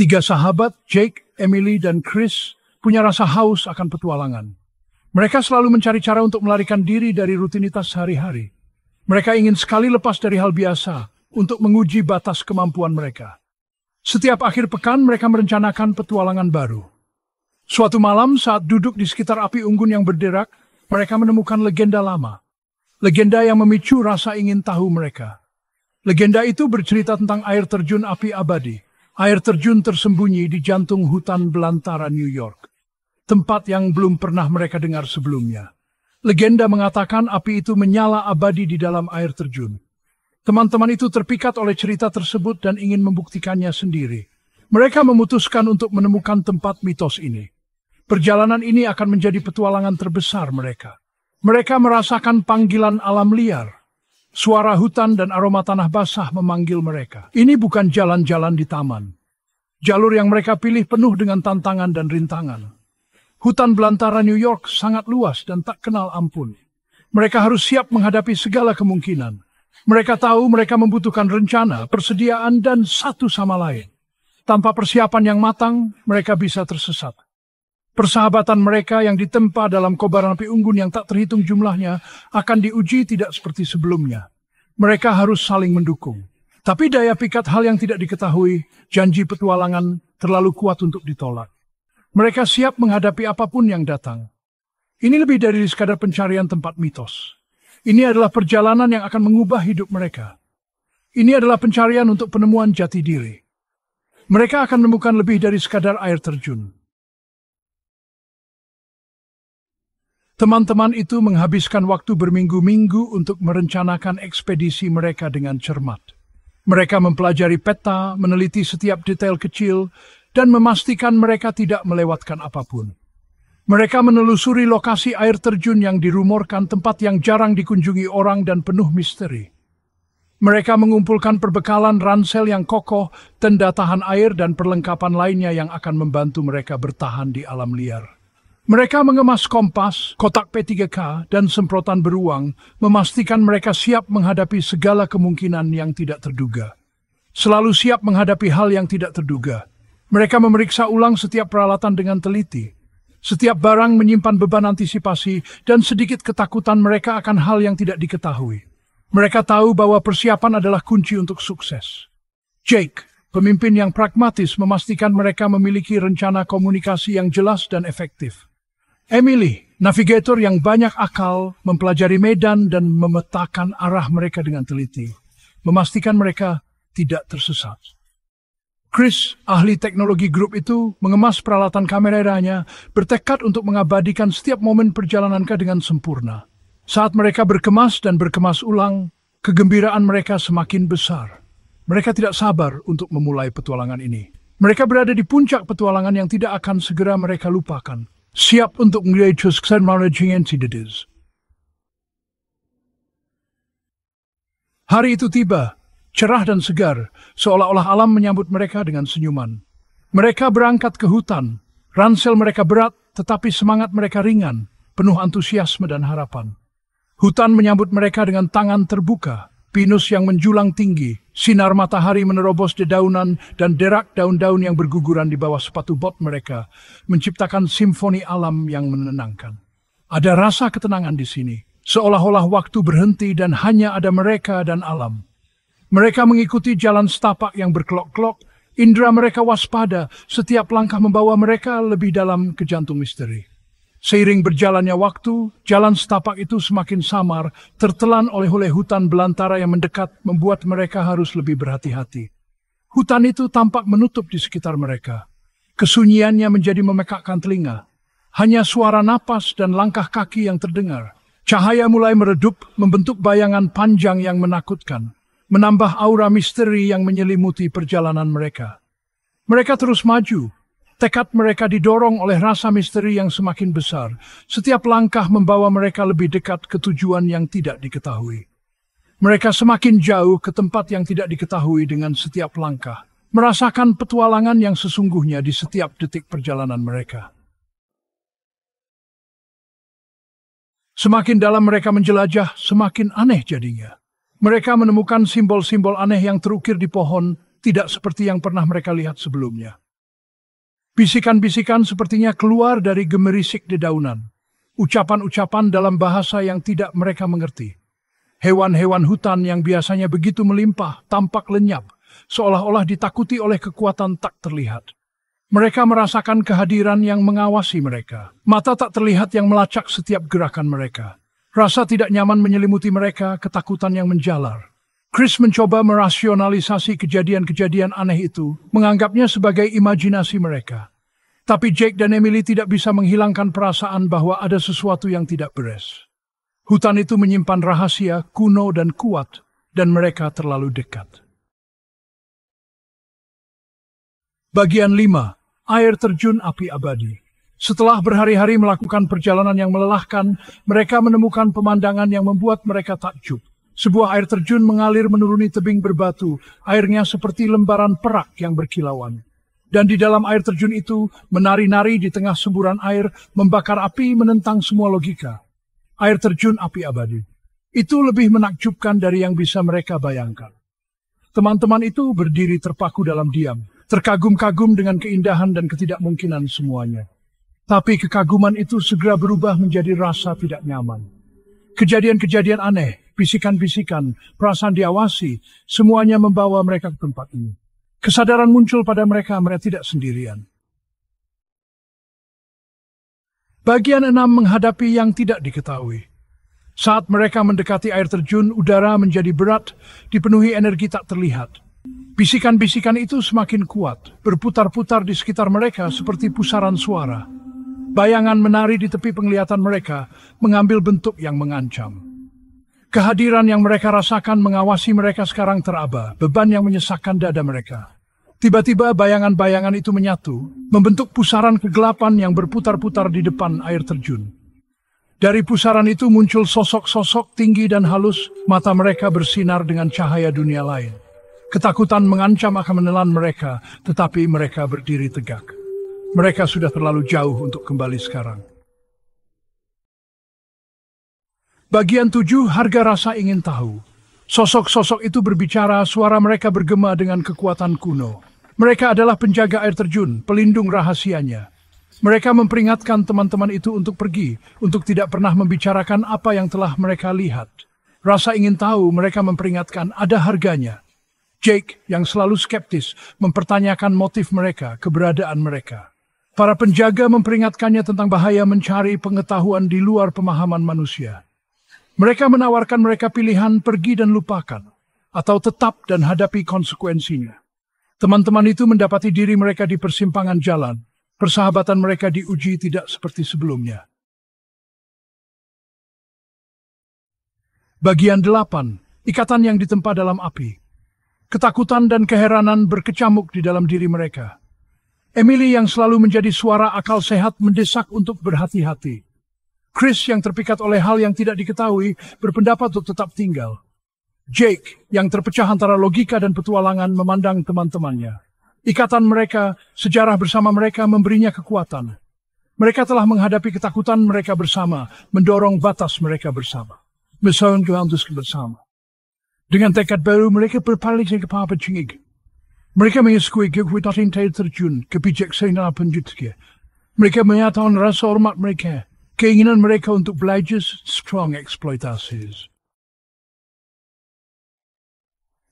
Tiga sahabat, Jake, Emily, dan Chris, punya rasa haus akan petualangan. Mereka selalu mencari cara untuk melarikan diri dari rutinitas sehari-hari. Mereka ingin sekali lepas dari hal biasa untuk menguji batas kemampuan mereka. Setiap akhir pekan, mereka merencanakan petualangan baru. Suatu malam, saat duduk di sekitar api unggun yang berderak, mereka menemukan legenda lama. Legenda yang memicu rasa ingin tahu mereka. Legenda itu bercerita tentang air terjun api abadi, Air terjun tersembunyi di jantung hutan belantara New York, tempat yang belum pernah mereka dengar sebelumnya. Legenda mengatakan api itu menyala abadi di dalam air terjun. Teman-teman itu terpikat oleh cerita tersebut dan ingin membuktikannya sendiri. Mereka memutuskan untuk menemukan tempat mitos ini. Perjalanan ini akan menjadi petualangan terbesar mereka. Mereka merasakan panggilan alam liar, Suara hutan dan aroma tanah basah memanggil mereka. Ini bukan jalan-jalan di taman. Jalur yang mereka pilih penuh dengan tantangan dan rintangan. Hutan belantara New York sangat luas dan tak kenal ampun. Mereka harus siap menghadapi segala kemungkinan. Mereka tahu mereka membutuhkan rencana, persediaan, dan satu sama lain. Tanpa persiapan yang matang, mereka bisa tersesat. Persahabatan mereka yang ditempa dalam kobaran api unggun yang tak terhitung jumlahnya akan diuji tidak seperti sebelumnya. Mereka harus saling mendukung. Tapi daya pikat hal yang tidak diketahui, janji petualangan terlalu kuat untuk ditolak. Mereka siap menghadapi apapun yang datang. Ini lebih dari sekadar pencarian tempat mitos. Ini adalah perjalanan yang akan mengubah hidup mereka. Ini adalah pencarian untuk penemuan jati diri. Mereka akan menemukan lebih dari sekadar air terjun. Teman-teman itu menghabiskan waktu berminggu-minggu untuk merencanakan ekspedisi mereka dengan cermat. Mereka mempelajari peta, meneliti setiap detail kecil, dan memastikan mereka tidak melewatkan apapun. Mereka menelusuri lokasi air terjun yang dirumorkan tempat yang jarang dikunjungi orang dan penuh misteri. Mereka mengumpulkan perbekalan ransel yang kokoh, tenda tahan air, dan perlengkapan lainnya yang akan membantu mereka bertahan di alam liar. Mereka mengemas kompas, kotak P3K, dan semprotan beruang, memastikan mereka siap menghadapi segala kemungkinan yang tidak terduga. Selalu siap menghadapi hal yang tidak terduga. Mereka memeriksa ulang setiap peralatan dengan teliti. Setiap barang menyimpan beban antisipasi dan sedikit ketakutan mereka akan hal yang tidak diketahui. Mereka tahu bahwa persiapan adalah kunci untuk sukses. Jake, pemimpin yang pragmatis, memastikan mereka memiliki rencana komunikasi yang jelas dan efektif. Emily, navigator yang banyak akal, mempelajari medan dan memetakan arah mereka dengan teliti, memastikan mereka tidak tersesat. Chris, ahli teknologi grup itu, mengemas peralatan kameranya, bertekad untuk mengabadikan setiap momen perjalanan ke dengan sempurna. Saat mereka berkemas dan berkemas ulang, kegembiraan mereka semakin besar. Mereka tidak sabar untuk memulai petualangan ini. Mereka berada di puncak petualangan yang tidak akan segera mereka lupakan siap untuk menjadi kesuksesan managing entities. Hari itu tiba, cerah dan segar, seolah-olah alam menyambut mereka dengan senyuman. Mereka berangkat ke hutan, ransel mereka berat, tetapi semangat mereka ringan, penuh antusiasme dan harapan. Hutan menyambut mereka dengan tangan terbuka, pinus yang menjulang tinggi, Sinar matahari menerobos dedaunan dan derak daun-daun yang berguguran di bawah sepatu bot mereka, menciptakan simfoni alam yang menenangkan. Ada rasa ketenangan di sini, seolah-olah waktu berhenti dan hanya ada mereka dan alam. Mereka mengikuti jalan setapak yang berkelok-kelok, indera mereka waspada, setiap langkah membawa mereka lebih dalam ke jantung misteri. Seiring berjalannya waktu, jalan setapak itu semakin samar, tertelan oleh oleh hutan belantara yang mendekat membuat mereka harus lebih berhati-hati. Hutan itu tampak menutup di sekitar mereka. Kesunyiannya menjadi memekakkan telinga. Hanya suara napas dan langkah kaki yang terdengar. Cahaya mulai meredup, membentuk bayangan panjang yang menakutkan, menambah aura misteri yang menyelimuti perjalanan mereka. Mereka terus maju, Tekad mereka didorong oleh rasa misteri yang semakin besar. Setiap langkah membawa mereka lebih dekat ke tujuan yang tidak diketahui. Mereka semakin jauh ke tempat yang tidak diketahui dengan setiap langkah, merasakan petualangan yang sesungguhnya di setiap detik perjalanan mereka. Semakin dalam mereka menjelajah, semakin aneh jadinya. Mereka menemukan simbol-simbol aneh yang terukir di pohon, tidak seperti yang pernah mereka lihat sebelumnya. Bisikan-bisikan sepertinya keluar dari gemerisik dedaunan. Ucapan-ucapan dalam bahasa yang tidak mereka mengerti. Hewan-hewan hutan yang biasanya begitu melimpah tampak lenyap, seolah-olah ditakuti oleh kekuatan tak terlihat. Mereka merasakan kehadiran yang mengawasi mereka. Mata tak terlihat yang melacak setiap gerakan mereka. Rasa tidak nyaman menyelimuti mereka, ketakutan yang menjalar. Chris mencoba merasionalisasi kejadian-kejadian aneh itu, menganggapnya sebagai imajinasi mereka. Tapi Jake dan Emily tidak bisa menghilangkan perasaan bahwa ada sesuatu yang tidak beres. Hutan itu menyimpan rahasia, kuno dan kuat, dan mereka terlalu dekat. Bagian 5. Air terjun api abadi. Setelah berhari-hari melakukan perjalanan yang melelahkan, mereka menemukan pemandangan yang membuat mereka takjub. Sebuah air terjun mengalir menuruni tebing berbatu, airnya seperti lembaran perak yang berkilauan dan di dalam air terjun itu menari-nari di tengah semburan air, membakar api menentang semua logika. Air terjun api abadi. Itu lebih menakjubkan dari yang bisa mereka bayangkan. Teman-teman itu berdiri terpaku dalam diam, terkagum-kagum dengan keindahan dan ketidakmungkinan semuanya. Tapi kekaguman itu segera berubah menjadi rasa tidak nyaman. Kejadian-kejadian aneh, bisikan-bisikan, perasaan diawasi, semuanya membawa mereka ke tempat ini. Kesadaran muncul pada mereka, mereka tidak sendirian. Bagian enam menghadapi yang tidak diketahui. Saat mereka mendekati air terjun, udara menjadi berat, dipenuhi energi tak terlihat. Bisikan-bisikan itu semakin kuat, berputar-putar di sekitar mereka seperti pusaran suara. Bayangan menari di tepi penglihatan mereka mengambil bentuk yang mengancam. Kehadiran yang mereka rasakan mengawasi mereka sekarang teraba, beban yang menyesakkan dada mereka. Tiba-tiba bayangan-bayangan itu menyatu, membentuk pusaran kegelapan yang berputar-putar di depan air terjun. Dari pusaran itu muncul sosok-sosok tinggi dan halus, mata mereka bersinar dengan cahaya dunia lain. Ketakutan mengancam akan menelan mereka, tetapi mereka berdiri tegak. Mereka sudah terlalu jauh untuk kembali sekarang. Bagian tujuh, harga rasa ingin tahu. Sosok-sosok itu berbicara, suara mereka bergema dengan kekuatan kuno. Mereka adalah penjaga air terjun, pelindung rahasianya. Mereka memperingatkan teman-teman itu untuk pergi, untuk tidak pernah membicarakan apa yang telah mereka lihat. Rasa ingin tahu mereka memperingatkan ada harganya. Jake yang selalu skeptis mempertanyakan motif mereka, keberadaan mereka. Para penjaga memperingatkannya tentang bahaya mencari pengetahuan di luar pemahaman manusia. Mereka menawarkan mereka pilihan pergi dan lupakan, atau tetap dan hadapi konsekuensinya. Teman-teman itu mendapati diri mereka di persimpangan jalan, persahabatan mereka diuji tidak seperti sebelumnya. Bagian delapan, ikatan yang ditempa dalam api. Ketakutan dan keheranan berkecamuk di dalam diri mereka. Emily yang selalu menjadi suara akal sehat mendesak untuk berhati-hati. Chris yang terpikat oleh hal yang tidak diketahui berpendapat untuk tetap tinggal. Jake yang terpecah antara logika dan petualangan memandang teman-temannya. Ikatan mereka, sejarah bersama mereka memberinya kekuatan. Mereka telah menghadapi ketakutan mereka bersama, mendorong batas mereka bersama. Mesaun kelantus bersama. Dengan tekad baru, mereka berpaling ke papa cingig. Mereka mengeskui kekuatan terjun, ke bijak seinal penjutnya. Mereka menyatakan rasa hormat mereka, Keinginan mereka untuk belajar strong eksploitasi.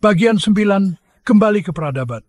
Bagian sembilan kembali ke peradaban.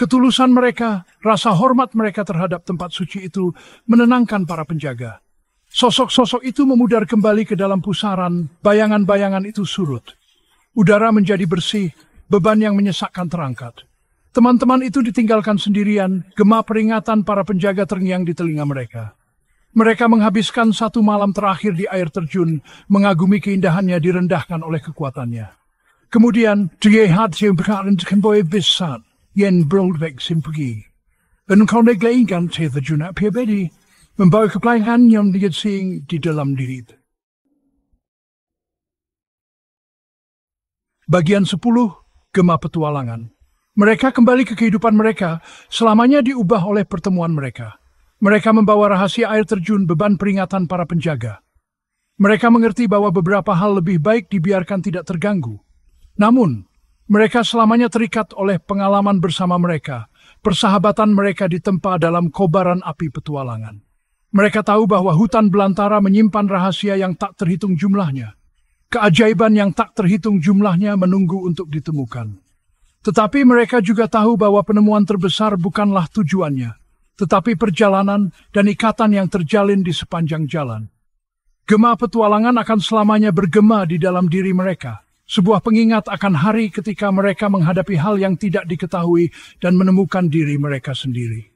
Ketulusan mereka, rasa hormat mereka terhadap tempat suci itu menenangkan para penjaga. Sosok-sosok itu memudar kembali ke dalam pusaran, bayangan-bayangan itu surut. Udara menjadi bersih, beban yang menyesakkan terangkat. Teman-teman itu ditinggalkan sendirian, Gemah peringatan para penjaga terngiang di telinga mereka. Mereka menghabiskan satu malam terakhir di air terjun, mengagumi keindahannya direndahkan oleh kekuatannya. Kemudian, die hati sin brand kembali besar, yen broldweg sin pergi. kau conig leingan te terjun api membawa kepelahan yang dietsing di dalam diri. Bagian 10, Gemah Petualangan. Mereka kembali ke kehidupan mereka, selamanya diubah oleh pertemuan mereka. Mereka membawa rahasia air terjun beban peringatan para penjaga. Mereka mengerti bahwa beberapa hal lebih baik dibiarkan tidak terganggu. Namun, mereka selamanya terikat oleh pengalaman bersama mereka. Persahabatan mereka ditempa dalam kobaran api petualangan. Mereka tahu bahwa hutan belantara menyimpan rahasia yang tak terhitung jumlahnya. Keajaiban yang tak terhitung jumlahnya menunggu untuk ditemukan. Tetapi mereka juga tahu bahwa penemuan terbesar bukanlah tujuannya, tetapi perjalanan dan ikatan yang terjalin di sepanjang jalan. Gema petualangan akan selamanya bergema di dalam diri mereka, sebuah pengingat akan hari ketika mereka menghadapi hal yang tidak diketahui dan menemukan diri mereka sendiri.